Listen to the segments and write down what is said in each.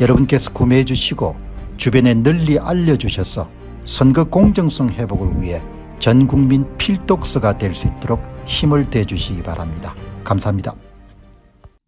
여러분께서 구매해 주시고 주변에 널리 알려주셔서 선거 공정성 회복을 위해 전국민 필독서가 될 수 있도록 힘을 대주시기 바랍니다. 감사합니다.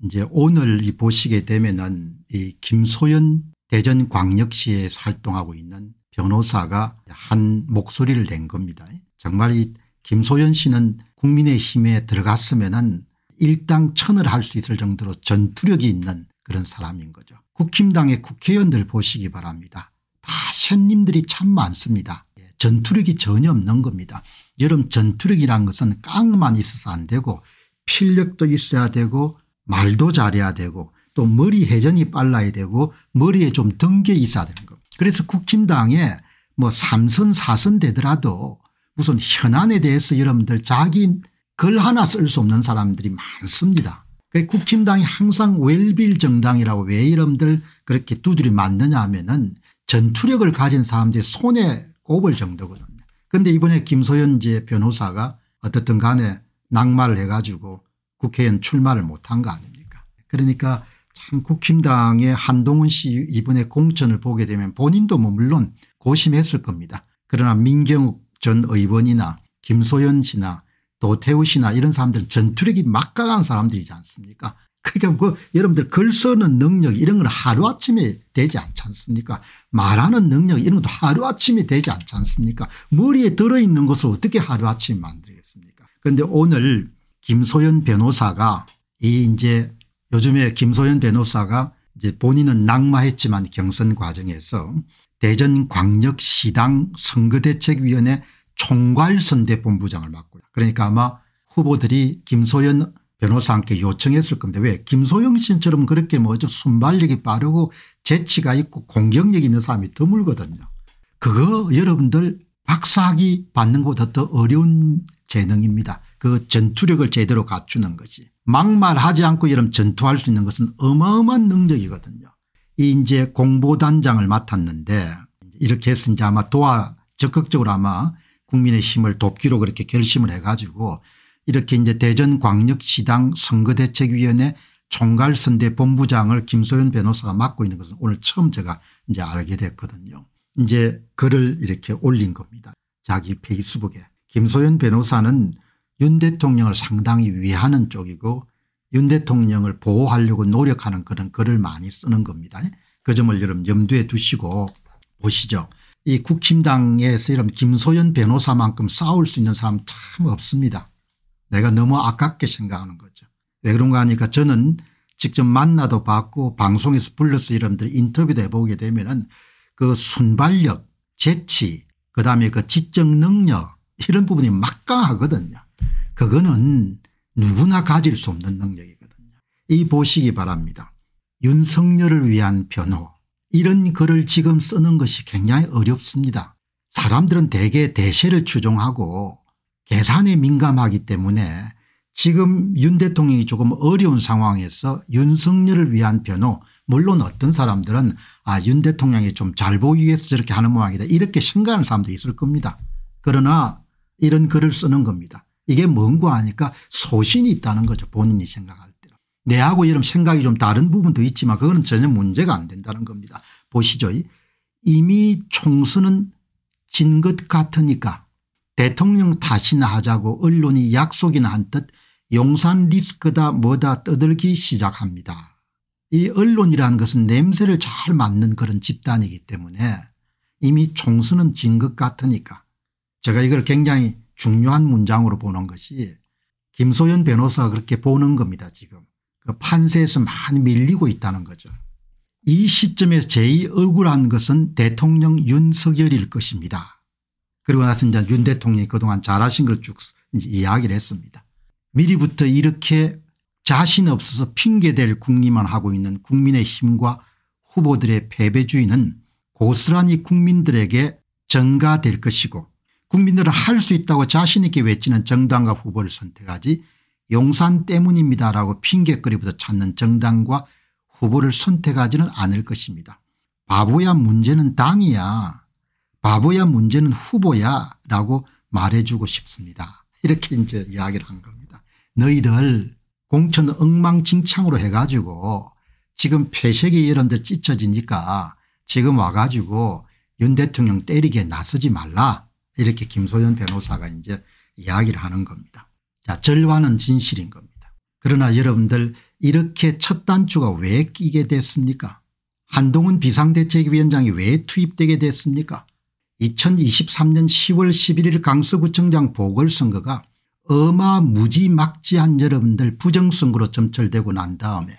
이제 오늘 이 보시게 되면은 이 김소연 대전광역시에 활동하고 있는 변호사가 한 목소리를 낸 겁니다. 정말 이 김소연 씨는 국민의힘에 들어갔으면은 일당 천을 할 수 있을 정도로 전투력이 있는 그런 사람인 거죠. 국힘당의 국회의원들 보시기 바랍니다. 다 샌님들이 참 많습니다. 예, 전투력이 전혀 없는 겁니다. 여러분 전투력이란 것은 깡만 있어서 안 되고 필력도 있어야 되고 말도 잘해야 되고 또 머리 회전이 빨라야 되고 머리에 좀 등게 있어야 되는 겁니다. 그래서 국힘당에 뭐 3선 4선 되더라도 무슨 현안에 대해서 여러분들 자기 글 하나 쓸 수 없는 사람들이 많습니다. 그 국힘당이 항상 웰빌 정당이라고 왜 이름들 그렇게 두드려 맞느냐 하면은 전투력을 가진 사람들이 손에 꼽을 정도거든요. 그런데 이번에 김소연 제 변호사가 어떻든 간에 낙마를 해가지고 국회의원 출마를 못한 거 아닙니까 그러니까 참 국힘당의 한동훈 씨 이번에 공천을 보게 되면 본인도 뭐 물론 고심했을 겁니다. 그러나 민경욱 전 의원이나 김소연 씨나 도태우 시나 이런 사람들 은 전투력이 막강한 사람들이지 않습니까 그러니까 뭐 여러분들 글 쓰는 능력 이런 건 하루아침에 되지 않지 않습니까 말하는 능력 이런 것도 하루아침에 되지 않지 않습니까 머리에 들어있는 것을 어떻게 하루아침에 만들겠습니까 그런데 오늘 김소연 변호사가 이 이제 요즘에 김소연 변호사가 이제 본인은 낙마했지만 경선 과정에서 대전광역시당 선거대책위원회 총괄선대본부장을 맡고요. 그러니까 아마 후보들이 김소연 변호사한테 요청했을 겁니다. 왜 김소영 씨처럼 그렇게 뭐죠 순발력이 빠르고 재치가 있고 공격력 이 있는 사람이 드물거든요. 그거 여러분들 박사학위 받는 것보다 더 어려운 재능입니다. 그 전투력을 제대로 갖추는 것이 막말하지 않고 여러분 전투할 수 있는 것은 어마어마한 능력이거든요. 이 이제 공보단장을 맡았는데 이렇게 해서 이제 아마 도와 적극적으로 아마 국민의힘을 돕기로 그렇게 결심을 해 가지고 이렇게 이제 대전광역시당 선거대책위원회 총괄선대 본부장을 김소연 변호사가 맡고 있는 것은 오늘 처음 제가 이제 알게 됐거든요. 이제 글을 이렇게 올린 겁니다. 자기 페이스북에 김소연 변호사는 윤 대통령을 상당히 위하는 쪽이고 윤 대통령을 보호하려고 노력하는 그런 글을 많이 쓰는 겁니다. 그 점을 여러분 염두에 두시고 보시죠. 이 국힘당에서 이런 김소연 변호사만큼 싸울 수 있는 사람 참 없습니다. 내가 너무 아깝게 생각하는 거죠. 왜 그런가 하니까 저는 직접 만나도 봤고 방송에서 불러서 이런들 인터뷰도 해보게 되면 은그 순발력 재치 그다음에 그 지적 능력 이런 부분이 막강하거든요. 그거는 누구나 가질 수 없는 능력이거든요. 이 보시기 바랍니다. 윤석열을 위한 변호 이런 글을 지금 쓰는 것이 굉장히 어렵습니다. 사람들은 대개 대세를 추종하고 계산에 민감하기 때문에 지금 윤 대통령이 조금 어려운 상황에서 윤석열을 위한 변호 물론 어떤 사람들은 아 윤 대통령이 좀 잘 보기 위해서 저렇게 하는 모양이다 이렇게 생각하는 사람도 있을 겁니다. 그러나 이런 글을 쓰는 겁니다. 이게 뭔고 하니까 소신이 있다는 거죠 본인이 생각할 내하고 여러분 생각이 좀 다른 부분도 있지만 그거는 전혀 문제가 안 된다는 겁니다. 보시죠. 이미 총선은 진 것 같으니까 대통령 탓이나 하자고 언론이 약속이나 한 듯 용산 리스크다 뭐다 떠들기 시작합니다. 이 언론이라는 것은 냄새를 잘 맡는 그런 집단이기 때문에 이미 총선은 진 것 같으니까 제가 이걸 굉장히 중요한 문장으로 보는 것이 김소연 변호사가 그렇게 보는 겁니다 지금. 그 판세에서 많이 밀리고 있다는 거죠. 이 시점에서 제일 억울한 것은 대통령 윤석열일 것입니다. 그리고 나서 이제 윤 대통령이 그동안 잘하신 걸 쭉 이야기를 했습니다. 미리부터 이렇게 자신 없어서 핑계댈 국리만 하고 있는 국민의 힘과 후보들의 패배주의는 고스란히 국민들에게 전가될 것이고 국민들은 할 수 있다고 자신 있게 외치는 정당과 후보를 선택하지 용산 때문입니다라고 핑계거리부터 찾는 정당과 후보를 선택하지는 않을 것입니다. 바보야 문제는 당이야 바보야 문제는 후보야 라고 말해주고 싶습니다. 이렇게 이제 이야기를 한 겁니다. 너희들 공천 엉망진창으로 해가지고 지금 폐색이 여러분들 찢어지니까 지금 와가지고 윤 대통령 때리게 나서지 말라 이렇게 김소연 변호사가 이제 이야기를 하는 겁니다. 자, 절반은 진실인 겁니다. 그러나 여러분들 이렇게 첫 단추가 왜 끼게 됐습니까? 한동훈 비상대책위원장이 왜 투입되게 됐습니까? 2023년 10월 11일 강서구청장 보궐선거가 어마무지막지한 여러분들 부정선거로 점철되고 난 다음에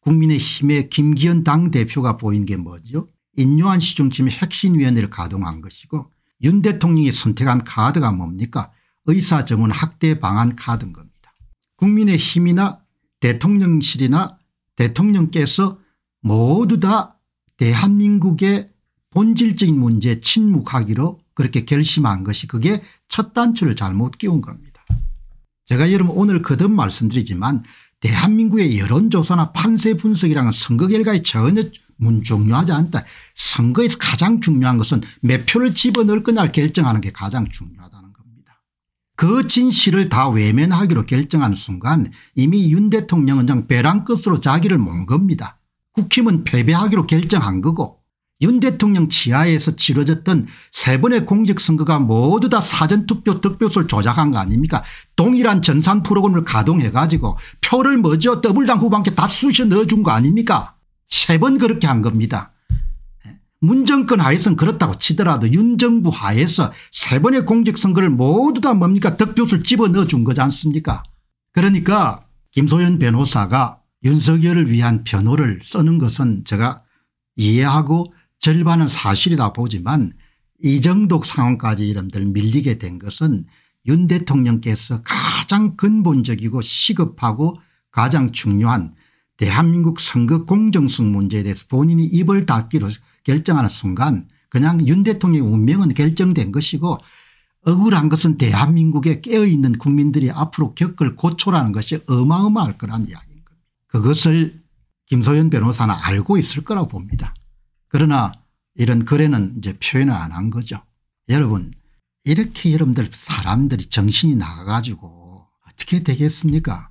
국민의힘의 김기현 당대표가 보인 게 뭐죠? 인요한 시중심의 핵심위원회를 가동한 것이고 윤 대통령이 선택한 카드가 뭡니까? 의사 정원 확대 방안 카드인 겁니다. 국민의 힘이나 대통령실이나 대통령께서 모두 다 대한민국의 본질적인 문제에 침묵하기로 그렇게 결심한 것이 그게 첫 단추를 잘못 끼운 겁니다. 제가 여러분 오늘 거듭 말씀드리지만 대한민국의 여론조사나 판세 분석이랑은 선거 결과에 전혀 문 중요하지 않다. 선거에서 가장 중요한 것은 몇 표를 집어넣을 거냐를 결정하는 게 가장 중요하다. 그 진실을 다 외면하기로 결정한 순간 이미 윤 대통령은 그냥 배란 끝으로 자기를 몬 겁니다. 국힘은 패배하기로 결정한 거고 윤 대통령 지하에서 치러졌던 세 번의 공직선거가 모두 다 사전투표 득표수를 조작한 거 아닙니까 동일한 전산 프로그램을 가동해 가지고 표를 먼저 더블당 후반께 다 쑤셔 넣어준 거 아닙니까 세 번 그렇게 한 겁니다. 문정권 하에선 그렇다고 치더라도 윤정부 하에서 세 번의 공직선거를 모두 다 뭡니까 득표수를 집어넣어 준 거지 않습니까 그러니까 김소연 변호사가 윤석열을 위한 변호를 쓰는 것은 제가 이해하고 절반은 사실이다 보지만 이정도 상황까지 이름들 밀리게 된 것은 윤 대통령께서 가장 근본적이고 시급하고 가장 중요한 대한민국 선거 공정성 문제에 대해서 본인이 입을 닫기로 결정하는 순간 그냥 윤 대통령의 운명은 결정된 것이고 억울한 것은 대한민국에 깨어있는 국민들이 앞으로 겪을 고초라는 것이 어마어마할 거란 이야기인 겁니다. 그것을 김소연 변호사는 알고 있을 거라고 봅니다. 그러나 이런 거래는 이제 표현을 안 한 거죠. 여러분 이렇게 여러분들 사람들이 정신이 나가가지고 어떻게 되겠습니까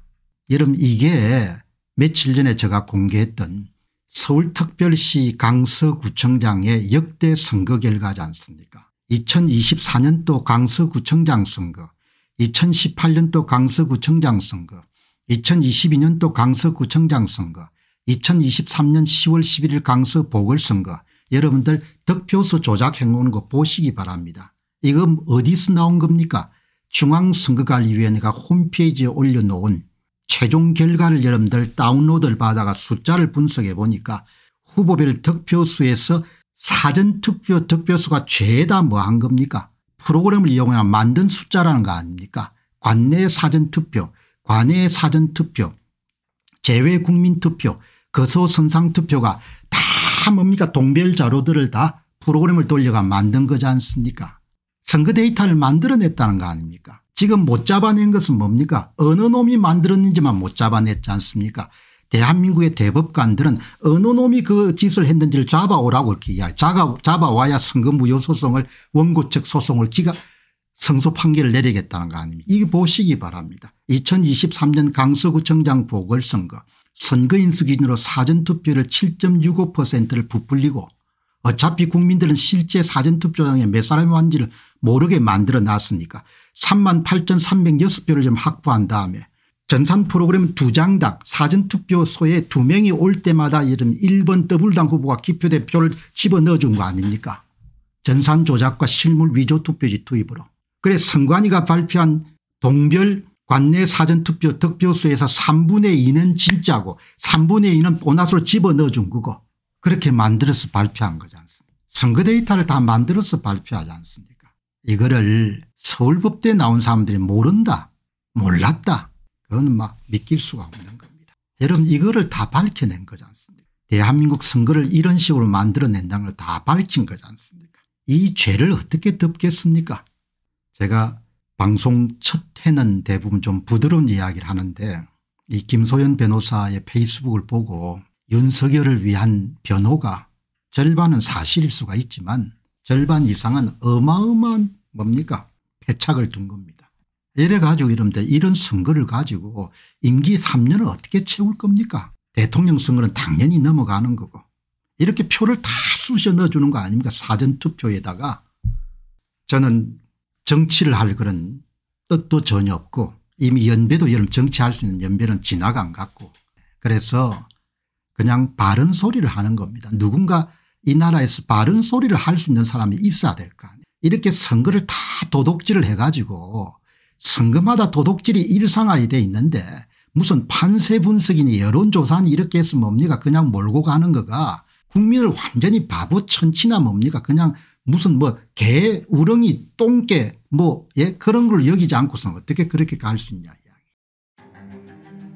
여러분 이게 며칠 전에 제가 공개했던 서울특별시 강서구청장의 역대 선거 결과지 않습니까 2024년도 강서구청장 선거 2018년도 강서구청장 선거 2022년도 강서구청장 선거 2023년 10월 11일 강서 보궐선거 여러분들 득표수 조작 해놓은 거 보시기 바랍니다. 이거 어디서 나온 겁니까 중앙선거관리위원회가 홈페이지에 올려놓은 최종 결과를 여러분들 다운로드를 받아가 숫자를 분석해 보니까 후보별 득표수에서 사전투표 득표수가 죄다 뭐한 겁니까 프로그램을 이용해 만든 숫자라는 거 아닙니까 관내 사전투표 관내 사전투표 제외 국민투표 거소선상투표가 다 뭡니까 동별 자료들을 다 프로그램을 돌려가 만든 거지 않습니까 선거 데이터를 만들어냈다는 거 아닙니까 지금 못 잡아낸 것은 뭡니까 어느 놈이 만들었는지만 못 잡아냈지 않습니까 대한민국의 대법관들은 어느 놈이 그 짓을 했는지를 잡아오라고 이렇게 이야기 잡아와야 선거무 요소송을 원고 측 소송을 기가 성소 판결을 내리겠다는 거 아닙니까 이 보시기 바랍니다. 2023년 강서구청장 보궐선거 선거인수 기준으로 사전투표를 7.65%를 부풀리고 어차피 국민들은 실제 사전투표장에 몇 사람이 왔는지를 모르게 만들어 놨으니까 38,306표를 좀 확보한 다음에 전산 프로그램 두장당 사전투표소에 두명이 올 때마다 이런 1번 더블당 후보가 기표대 표를 집어넣어 준거 아닙니까 전산 조작과 실물 위조 투표지 투입으로. 그래 선관위가 발표한 동별 관내 사전투표 득표수에서 3분의 2는 진짜고 3분의 2는 보나스로 집어넣어 준 거고 그렇게 만들어서 발표한 거지 않습니까 선거 데이터를 다 만들어서 발표하지 않습니까 이거를 서울법대에 나온 사람들이 모른다 몰랐다 그거는 막 믿길 수가 없는 겁니다. 여러분 이거를 다 밝혀낸 거지 않습니까 대한민국 선거를 이런 식으로 만들어낸다는 걸 다 밝힌 거지 않습니까 이 죄를 어떻게 덮겠습니까 제가 방송 첫 해는 대부분 좀 부드러운 이야기를 하는데 이 김소연 변호사의 페이스북을 보고 윤석열을 위한 변호가 절반은 사실일 수가 있지만 절반 이상은 어마어마한 뭡니까 패착을 둔 겁니다. 이래 가지고 이런데 이런 선거를 가지고 임기 3년을 어떻게 채울 겁니까 대통령 선거는 당연히 넘어가는 거고 이렇게 표를 다 쑤셔 넣어주는 거 아닙니까 사전투표에다가 저는 정치를 할 그런 뜻도 전혀 없고 이미 연배도 여름 정치할 수 있는 연배는 지나간 것 같고 그래서 그냥 바른 소리를 하는 겁니다. 누군가 이 나라에서 바른 소리를 할 수 있는 사람이 있어야 될거 아니에요. 이렇게 선거를 다 도둑질을 해가지고 선거마다 도둑질이 일상화돼 있는데 무슨 판세 분석이니 여론조사니 이렇게 해서 뭡니까 그냥 몰고 가는 거가 국민을 완전히 바보 천치나 뭡니까 그냥 무슨 뭐 개 우렁이 똥개 뭐 예 그런 걸 여기지 않고서 어떻게 그렇게 갈 수 있냐